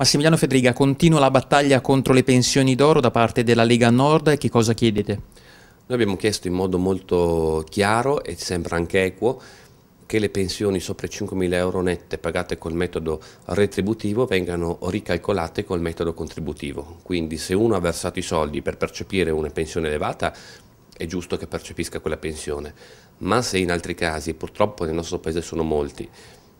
Massimiliano Federica, continua la battaglia contro le pensioni d'oro da parte della Lega Nord, che cosa chiedete? Noi abbiamo chiesto in modo molto chiaro e sembra anche equo che le pensioni sopra i 5.000 euro nette pagate col metodo retributivo vengano ricalcolate col metodo contributivo. Quindi se uno ha versato i soldi per percepire una pensione elevata è giusto che percepisca quella pensione, ma se in altri casi, purtroppo nel nostro paese sono molti,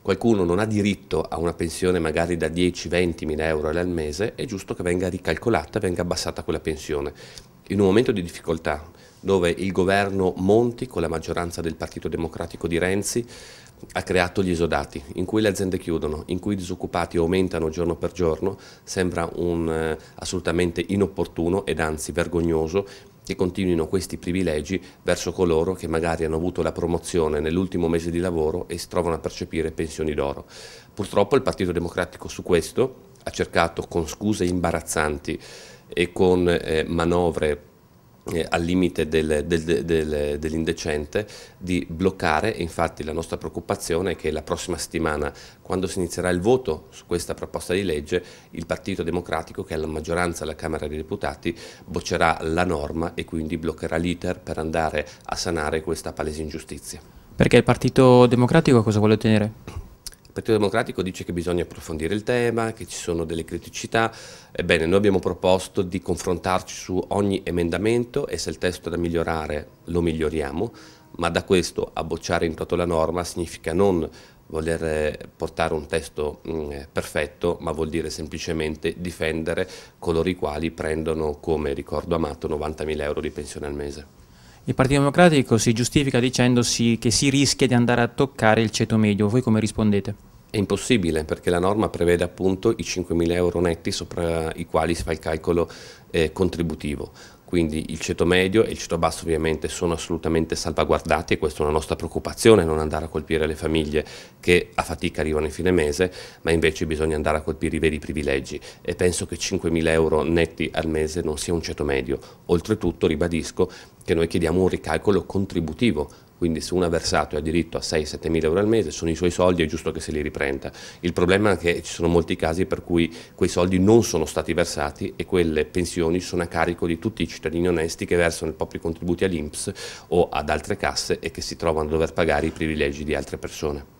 qualcuno non ha diritto a una pensione magari da 10-20 mila euro al mese, è giusto che venga ricalcolata, e venga abbassata quella pensione. In un momento di difficoltà, dove il governo Monti, con la maggioranza del Partito Democratico di Renzi, ha creato gli esodati, in cui le aziende chiudono, in cui i disoccupati aumentano giorno per giorno, sembra un, eh, assolutamente inopportuno ed anzi vergognoso che continuino questi privilegi verso coloro che magari hanno avuto la promozione nell'ultimo mese di lavoro e si trovano a percepire pensioni d'oro. Purtroppo il Partito Democratico su questo ha cercato con scuse imbarazzanti e con eh, manovre eh, al limite del, del, del, dell'indecente di bloccare infatti la nostra preoccupazione è che la prossima settimana quando si inizierà il voto su questa proposta di legge il Partito Democratico che ha la maggioranza alla Camera dei Deputati boccerà la norma e quindi bloccherà l'iter per andare a sanare questa palese ingiustizia. Perché il Partito Democratico cosa vuole ottenere? Partito Democratico dice che bisogna approfondire il tema, che ci sono delle criticità. Ebbene, noi abbiamo proposto di confrontarci su ogni emendamento e se il testo è da migliorare lo miglioriamo, ma da questo a bocciare in toto la norma significa non voler eh, portare un testo mh, mm, eh, perfetto, ma vuol dire semplicemente difendere coloro i quali prendono, come ricordo amato, 90.000 euro di pensione al mese. Il Partito Democratico si giustifica dicendosi che si rischia di andare a toccare il ceto medio. Voi come rispondete? È impossibile perché la norma prevede appunto i 5.000 euro netti sopra i quali si fa il calcolo eh, contributivo. Quindi il ceto medio e il ceto basso ovviamente sono assolutamente salvaguardati e questa è una nostra preoccupazione, non andare a colpire le famiglie che a fatica arrivano in fine mese, ma invece bisogna andare a colpire i veri privilegi e penso che 5.000 euro netti al mese non sia un ceto medio. Oltretutto ribadisco che noi chiediamo un ricalcolo contributivo quindi se uno ha versato e ha diritto a 6-7 mila euro al mese sono i suoi soldi, è giusto che se li riprenda. Il problema è che ci sono molti casi per cui quei soldi non sono stati versati e quelle pensioni sono a carico di tutti i cittadini onesti che versano i propri contributi all'Inps o ad altre casse e che si trovano a dover pagare i privilegi di altre persone.